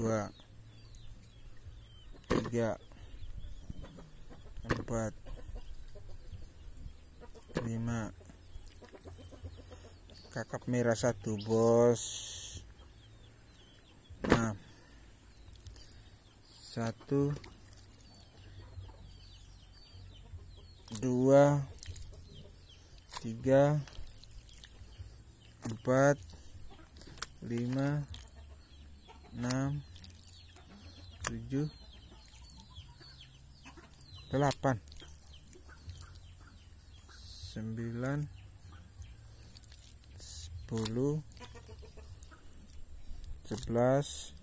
dua tiga empat lima kakap merah satu bos enam, satu dua tiga empat lima enam tujuh delapan sembilan sepuluh sebelas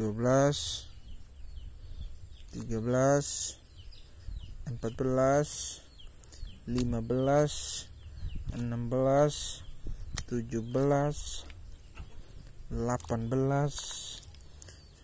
dua belas tiga belas empat belas lima belas enam belas tujuh belas delapan belas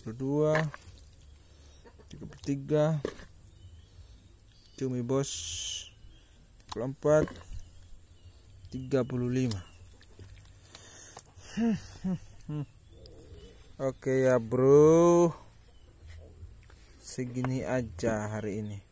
32 33 cumi bos 34 35 oke ya bro segini aja hari ini